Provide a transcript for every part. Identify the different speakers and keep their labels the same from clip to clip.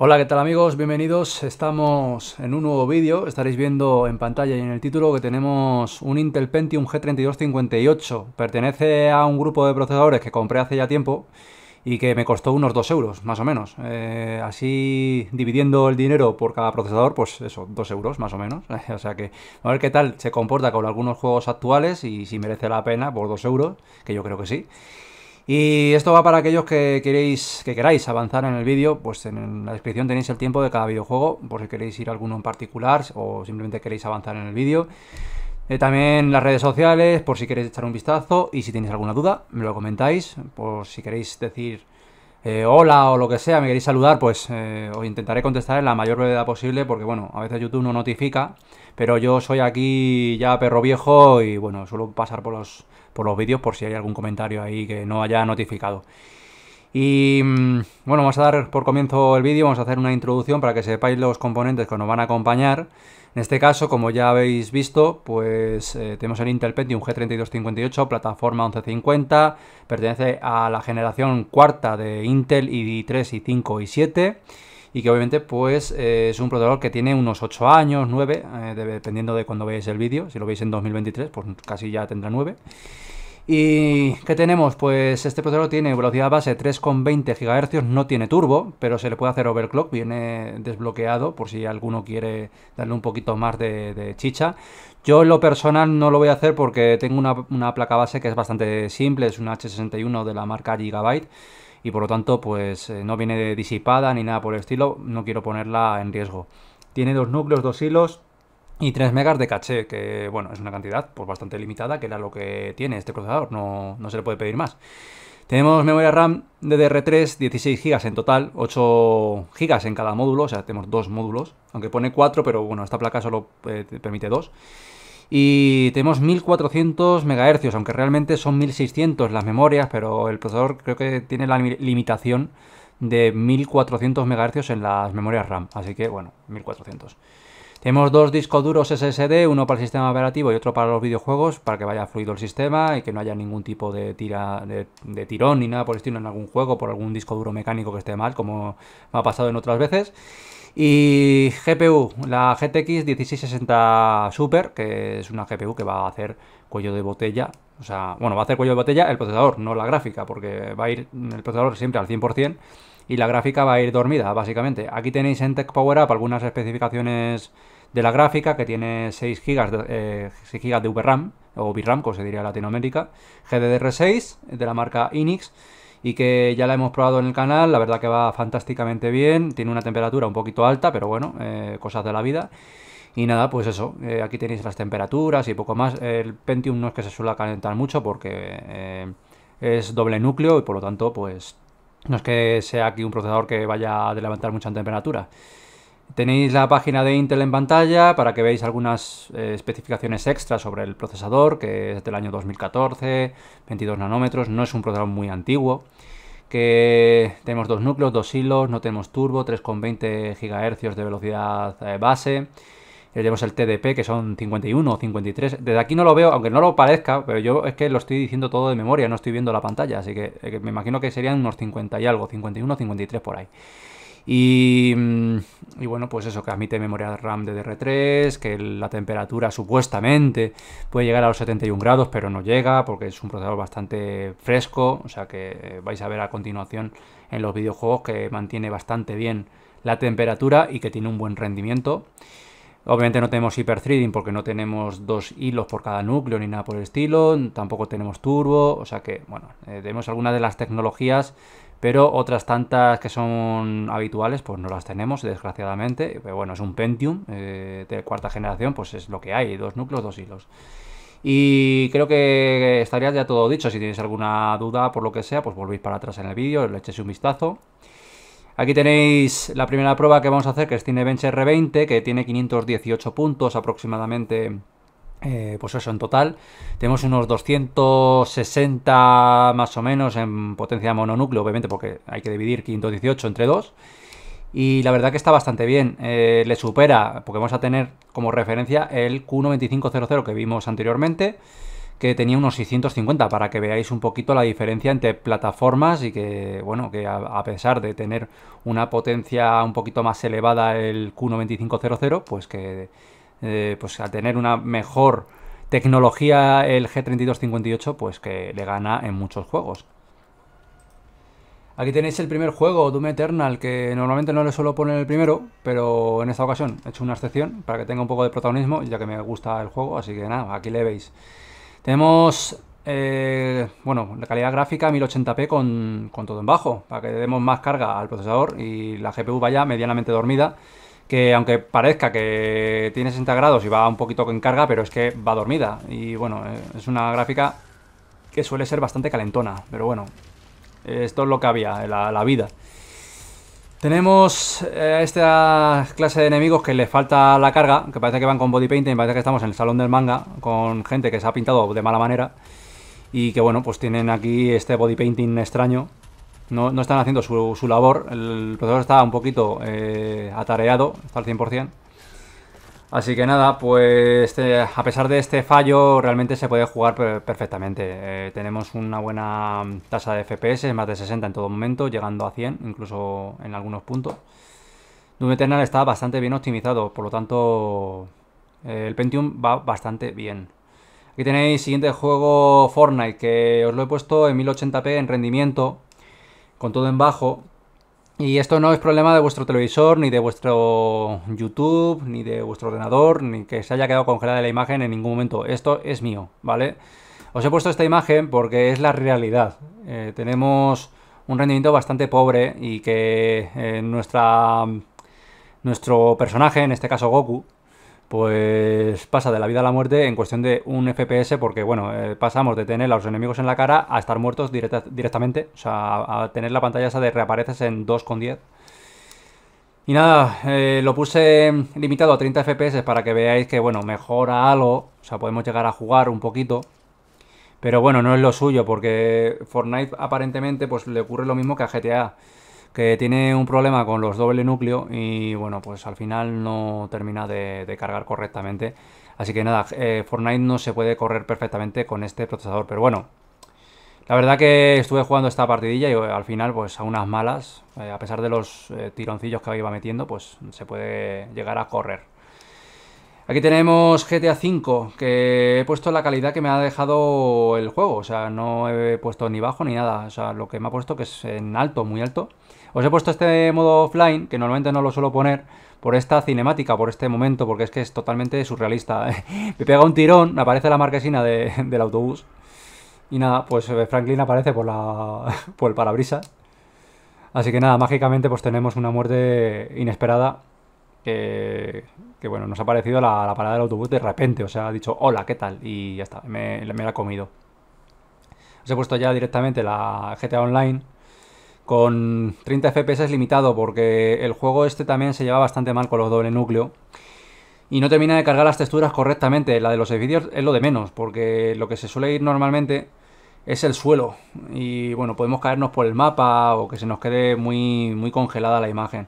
Speaker 1: Hola, ¿qué tal amigos? Bienvenidos. Estamos en un nuevo vídeo. Estaréis viendo en pantalla y en el título que tenemos un Intel Pentium G3258. Pertenece a un grupo de procesadores que compré hace ya tiempo y que me costó unos 2 euros, más o menos. Eh, así, dividiendo el dinero por cada procesador, pues eso, 2 euros, más o menos. o sea que, a ver qué tal se comporta con algunos juegos actuales y si merece la pena por 2 euros, que yo creo que sí. Y esto va para aquellos que queréis, que queráis avanzar en el vídeo, pues en la descripción tenéis el tiempo de cada videojuego, por si queréis ir a alguno en particular o simplemente queréis avanzar en el vídeo. Eh, también las redes sociales, por si queréis echar un vistazo y si tenéis alguna duda, me lo comentáis, por si queréis decir eh, hola o lo que sea, me queréis saludar, pues eh, os intentaré contestar en la mayor brevedad posible, porque bueno, a veces YouTube no notifica, pero yo soy aquí ya perro viejo y bueno, suelo pasar por los por los vídeos por si hay algún comentario ahí que no haya notificado. Y mm, bueno, vamos a dar por comienzo el vídeo, vamos a hacer una introducción para que sepáis los componentes que nos van a acompañar. En este caso, como ya habéis visto, pues eh, tenemos el Intel Pentium G3258, plataforma 1150, pertenece a la generación cuarta de Intel y 3 y 5 y 7 y que obviamente pues eh, es un procesador que tiene unos 8 años, 9, eh, dependiendo de cuando veáis el vídeo, si lo veis en 2023 pues casi ya tendrá 9. ¿Y qué tenemos? Pues este procesador tiene velocidad base 3,20 GHz, no tiene turbo, pero se le puede hacer overclock, viene desbloqueado por si alguno quiere darle un poquito más de, chicha. Yo en lo personal no lo voy a hacer porque tengo una, una placa base que es bastante simple, es una H61 de la marca Gigabyte y por lo tanto pues eh, no viene disipada ni nada por el estilo, no quiero ponerla en riesgo. Tiene dos núcleos, dos hilos y 3 megas de caché, que bueno, es una cantidad pues bastante limitada, que era lo que tiene este procesador, no, se le puede pedir más. Tenemos memoria RAM DDR3, 16 GB en total, 8 GB en cada módulo, o sea, tenemos dos módulos, aunque pone cuatro pero bueno, esta placa solo eh, permite 2 y tenemos 1400 MHz, aunque realmente son 1600 las memorias, pero el procesador creo que tiene la limitación de 1400 MHz en las memorias RAM, así que bueno, 1400. Tenemos dos discos duros SSD, uno para el sistema operativo y otro para los videojuegos, para que vaya fluido el sistema y que no haya ningún tipo de, tira, de, tirón ni nada por el estilo en algún juego, por algún disco duro mecánico que esté mal, como me ha pasado en otras veces. Y GPU, la GTX 1660 Super, que es una GPU que va a hacer cuello de botella. O sea, bueno, va a hacer cuello de botella el procesador, no la gráfica, porque va a ir el procesador siempre al 100% y la gráfica va a ir dormida, básicamente. Aquí tenéis en Tech Power Up algunas especificaciones de la gráfica, que tiene 6 GB de, 6 eh, GB de VRAM, o VRAM, como se diría en Latinoamérica, GDDR6, de la marca Inix, y que ya la hemos probado en el canal, la verdad que va fantásticamente bien, tiene una temperatura un poquito alta, pero bueno, eh, cosas de la vida. Y nada, pues eso, eh, aquí tenéis las temperaturas y poco más. El Pentium no es que se suele calentar mucho porque eh, es doble núcleo y por lo tanto, pues no es que sea aquí un procesador que vaya a levantar mucha temperatura. Tenéis la página de Intel en pantalla para que veáis algunas eh, especificaciones extras sobre el procesador, que es del año 2014, 22 nanómetros, no es un procesador muy antiguo. Que tenemos dos núcleos, dos hilos, no tenemos turbo, 3,20 GHz de velocidad eh, base. Eh, tenemos el TDP, que son 51 o 53. Desde aquí no lo veo, aunque no lo parezca, pero yo es que lo estoy diciendo todo de memoria, no estoy viendo la pantalla, así que me imagino que serían unos 50 y algo, 51 53 por ahí. Mm, y, bueno, pues eso, que admite memoria RAM de DDR3, que la temperatura supuestamente puede llegar a los 71 grados, pero no llega porque es un procesador bastante fresco, o sea que eh, vais a ver a continuación en los videojuegos que mantiene bastante bien la temperatura y que tiene un buen rendimiento. Obviamente no tenemos hyperthreading porque no tenemos dos hilos por cada núcleo ni nada por el estilo, tampoco tenemos turbo, o sea que, bueno, tenemos eh, algunas de las tecnologías pero otras tantas que son habituales pues no las tenemos desgraciadamente, pero bueno, es un Pentium eh, de cuarta generación, pues es lo que hay, dos núcleos, dos hilos. Y creo que estaría ya todo dicho, si tenéis alguna duda por lo que sea, pues volvéis para atrás en el vídeo, le echéis un vistazo. Aquí tenéis la primera prueba que vamos a hacer, que es Cinebench R20, que tiene 518 puntos aproximadamente eh, pues eso, en total tenemos unos 260 más o menos en potencia mononúcleo, obviamente porque hay que dividir 518 entre 2. Y la verdad que está bastante bien, eh, le supera, porque vamos a tener como referencia el Q9500 que vimos anteriormente, que tenía unos 650, para que veáis un poquito la diferencia entre plataformas y que, bueno, que a, pesar de tener una potencia un poquito más elevada el Q9500, pues que eh, pues al tener una mejor tecnología el G3258, pues que le gana en muchos juegos. Aquí tenéis el primer juego, Doom Eternal, que normalmente no le suelo poner el primero, pero en esta ocasión he hecho una excepción para que tenga un poco de protagonismo, ya que me gusta el juego, así que nada, aquí le veis. Tenemos, eh, bueno, la calidad gráfica 1080p con, con todo en bajo, para que demos más carga al procesador y la GPU vaya medianamente dormida que aunque parezca que tiene 60 grados y va un poquito en carga, pero es que va dormida. Y bueno, eh, es una gráfica que suele ser bastante calentona, pero bueno, esto es lo que había, eh, la, la vida. Tenemos a eh, esta clase de enemigos que le falta la carga, que parece que van con body painting, parece que estamos en el salón del manga, con gente que se ha pintado de mala manera, y que bueno, pues tienen aquí este body painting extraño, no, están haciendo su, labor. El procesador está un poquito eh, atareado, está al 100%. Así que nada, pues eh, a pesar de este fallo, realmente se puede jugar perfectamente. Eh, tenemos una buena tasa de FPS, más de 60 en todo momento, llegando a 100, incluso en algunos puntos. Doom Eternal está bastante bien optimizado, por lo tanto el Pentium va bastante bien. Aquí tenéis siguiente juego Fortnite, que os lo he puesto en 1080p en rendimiento, con todo en bajo. Y esto no es problema de vuestro televisor, ni de vuestro YouTube, ni de vuestro ordenador, ni que se haya quedado congelada la imagen en ningún momento. Esto es mío, ¿vale? Os he puesto esta imagen porque es la realidad. Eh, tenemos un rendimiento bastante pobre y que eh, nuestra, nuestro personaje, en este caso Goku, pues pasa de la vida a la muerte en cuestión de un FPS, porque bueno, eh, pasamos de tener a los enemigos en la cara a estar muertos directamente, o sea, a, tener la pantalla esa de reapareces en 2,10. Y nada, eh, lo puse limitado a 30 FPS para que veáis que, bueno, mejora algo, o sea, podemos llegar a jugar un poquito. Pero bueno, no es lo suyo, porque Fortnite aparentemente pues le ocurre lo mismo que a GTA que tiene un problema con los doble núcleo y bueno, pues al final no termina de, cargar correctamente. Así que nada, eh, Fortnite no se puede correr perfectamente con este procesador, pero bueno. La verdad que estuve jugando esta partidilla y eh, al final pues a unas malas, eh, a pesar de los tironcillos que iba metiendo, pues se puede llegar a correr. Aquí tenemos GTA V, que he puesto la calidad que me ha dejado el juego. O sea, no he puesto ni bajo ni nada. O sea, lo que me ha puesto que es en alto, muy alto. Os he puesto este modo offline, que normalmente no lo suelo poner, por esta cinemática, por este momento, porque es que es totalmente surrealista. me pega un tirón, me aparece la marquesina del autobús. Y nada, pues eh, Franklin aparece por, la, por el parabrisas. Así que nada, mágicamente pues tenemos una muerte inesperada que, que bueno, nos ha parecido la, parada del autobús de repente, o sea, ha dicho hola, ¿qué tal? Y ya está, me, la ha comido. Os he puesto ya directamente la GTA Online con 30 FPS es limitado porque el juego este también se lleva bastante mal con los doble núcleo y no termina de cargar las texturas correctamente. La de los edificios es lo de menos porque lo que se suele ir normalmente es el suelo y bueno, podemos caernos por el mapa o que se nos quede muy, muy congelada la imagen.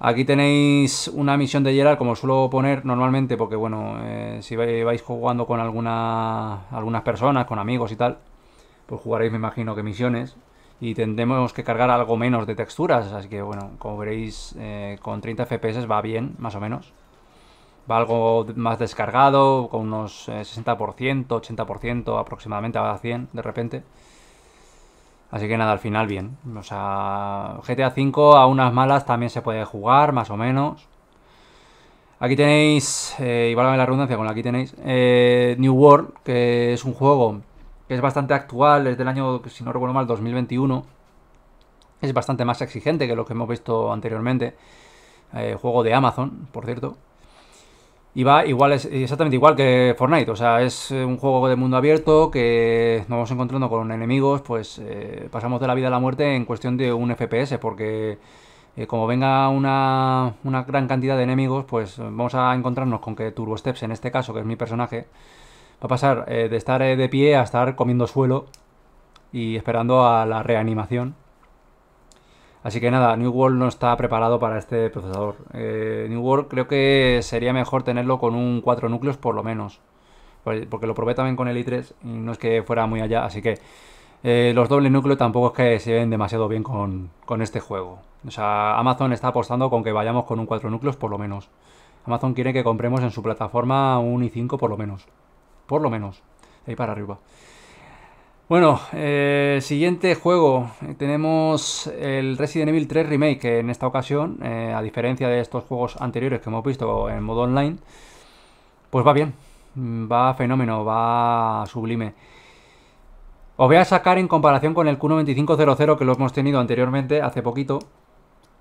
Speaker 1: Aquí tenéis una misión de Gerard, como suelo poner normalmente, porque bueno, eh, si vais jugando con alguna, algunas personas, con amigos y tal, pues jugaréis, me imagino, que misiones. Y tendremos que cargar algo menos de texturas, así que bueno, como veréis, eh, con 30 FPS va bien, más o menos. Va algo más descargado, con unos 60%, eh, 80% aproximadamente, a 100 de repente. Así que nada, al final bien. O sea, GTA V a unas malas también se puede jugar, más o menos. Aquí tenéis, eh, igual la redundancia con la aquí tenéis, eh, New World, que es un juego que es bastante actual, es del año, si no recuerdo mal, 2021. Es bastante más exigente que lo que hemos visto anteriormente. Eh, juego de Amazon, por cierto. Y va igual, es exactamente igual que Fortnite. O sea, es eh, un juego de mundo abierto que nos vamos encontrando con enemigos, pues eh, pasamos de la vida a la muerte en cuestión de un FPS, porque eh, como venga una, gran cantidad de enemigos, pues vamos a encontrarnos con que Turbo Steps, en este caso, que es mi personaje, va a pasar de estar de pie a estar comiendo suelo y esperando a la reanimación. Así que nada, New World no está preparado para este procesador. Eh, New World creo que sería mejor tenerlo con un 4 núcleos por lo menos. Porque lo probé también con el i3 y no es que fuera muy allá. Así que eh, los doble núcleos tampoco es que se ven demasiado bien con, con, este juego. O sea, Amazon está apostando con que vayamos con un 4 núcleos por lo menos. Amazon quiere que compremos en su plataforma un i5 por lo menos. Por lo menos. Ahí para arriba. Bueno, eh, siguiente juego. Tenemos el Resident Evil 3 Remake, que en esta ocasión, eh, a diferencia de estos juegos anteriores que hemos visto en modo online, pues va bien. Mm, va fenómeno, va sublime. Os voy a sacar en comparación con el Q9500 que lo hemos tenido anteriormente, hace poquito.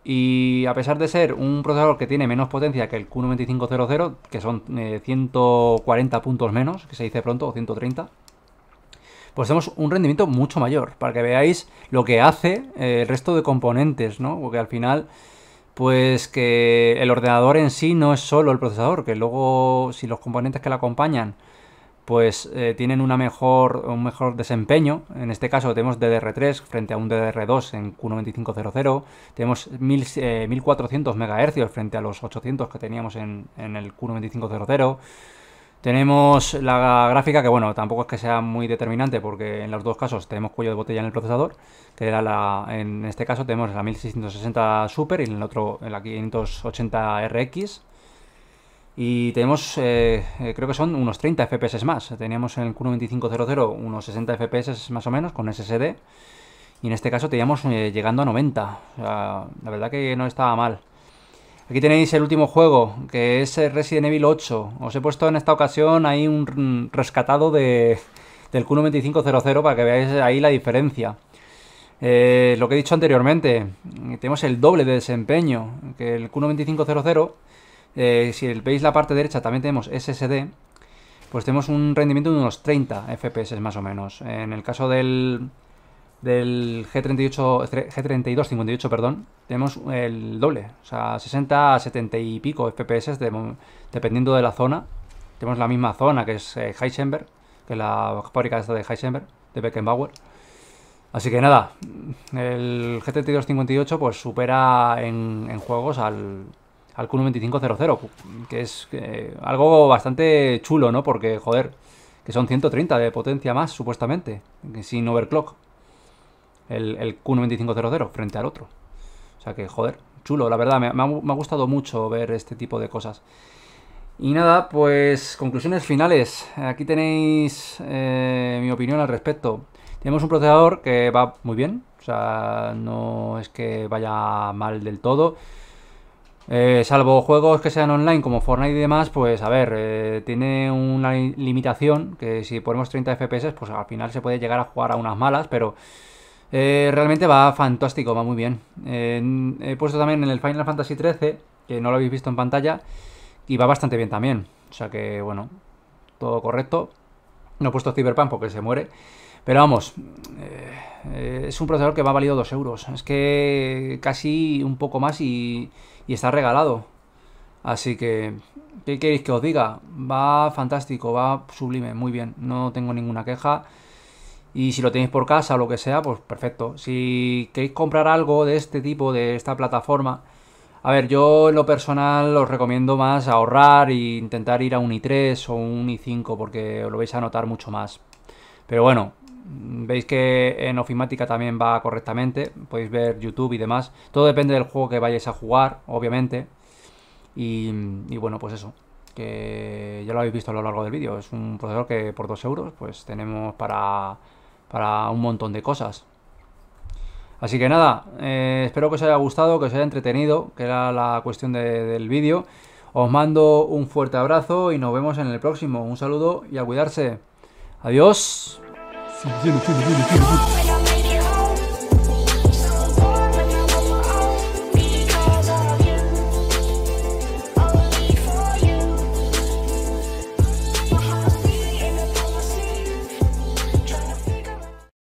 Speaker 1: Y a pesar de ser un procesador que tiene menos potencia que el Q9500, que son 140 eh, puntos menos, que se dice pronto, o 130 pues tenemos un rendimiento mucho mayor, para que veáis lo que hace eh, el resto de componentes, ¿no? Porque al final, pues que el ordenador en sí no es solo el procesador, que luego si los componentes que lo acompañan pues eh, tienen una mejor, un mejor desempeño. En este caso tenemos DDR3 frente a un DDR2 en Q9500. Tenemos 1400 eh, MHz frente a los 800 que teníamos en, en el Q9500. Tenemos la gráfica que, bueno, tampoco es que sea muy determinante porque en los dos casos tenemos cuello de botella en el procesador, que era la, en este caso tenemos la 1660 Super y en el otro en la 580 RX. Y tenemos, eh, creo que son unos 30 FPS más. Teníamos en el Q9500 unos 60 FPS más o menos con SSD. Y en este caso teníamos eh, llegando a 90. la verdad que no estaba mal. Aquí tenéis el último juego, que es eh, Resident Evil 8. Os he puesto en esta ocasión ahí un rescatado de, del q 9500 para que veáis ahí la diferencia. Eh, lo que he dicho anteriormente, tenemos el doble de desempeño que el Q9500. Eh, si veis la parte derecha también tenemos SSD, pues tenemos un rendimiento de unos 30 FPS más o menos. En el caso del, del G38, G3258, perdón, tenemos el doble, o sea, 60 a 70 y pico FPS dependiendo de la zona. Tenemos la misma zona que es eh, Heisenberg, que es la fábrica esta de Heisenberg, de Beckenbauer. Así que nada, el G3258 pues supera en, juegos al, al q 2500 que es algo bastante chulo, ¿no? Porque, joder, que son 130 de potencia más, supuestamente, sin overclock el, Q9500 frente al otro. O sea que, joder, chulo, la verdad, me, ha, gustado mucho ver este tipo de cosas. Y nada, pues conclusiones finales. Aquí tenéis eh, mi opinión al respecto. Tenemos un procesador que va muy bien, o sea, no es que vaya mal del todo. Eh, salvo juegos que sean online como Fortnite y demás, pues a ver, eh, tiene una limitación que si ponemos 30 FPS, pues al final se puede llegar a jugar a unas malas, pero eh, realmente va fantástico, va muy bien. Eh, he puesto también en el Final Fantasy XIII, que no lo habéis visto en pantalla, y va bastante bien también. O sea que, bueno, todo correcto. No he puesto Cyberpunk porque se muere. Pero vamos, eh, es un procesador que va valido 2 euros. Es que casi un poco más y, y está regalado. Así que, ¿qué queréis que os diga? Va fantástico, va sublime, muy bien. No tengo ninguna queja. Y si lo tenéis por casa o lo que sea, pues perfecto. Si queréis comprar algo de este tipo, de esta plataforma, a ver, yo en lo personal os recomiendo más ahorrar e intentar ir a un i3 o un i5 porque os lo vais a notar mucho más. Pero bueno, veis que en ofimática también va correctamente, podéis ver YouTube y demás. Todo depende del juego que vayáis a jugar, obviamente. Y, y bueno, pues eso, que ya lo habéis visto a lo largo del vídeo. Es un procesador que por 2 euros pues tenemos para para un montón de cosas. Así que nada, eh, espero que os haya gustado, que os haya entretenido, que era la cuestión del vídeo. Os mando un fuerte abrazo y nos vemos en el próximo. Un saludo y a cuidarse. Adiós.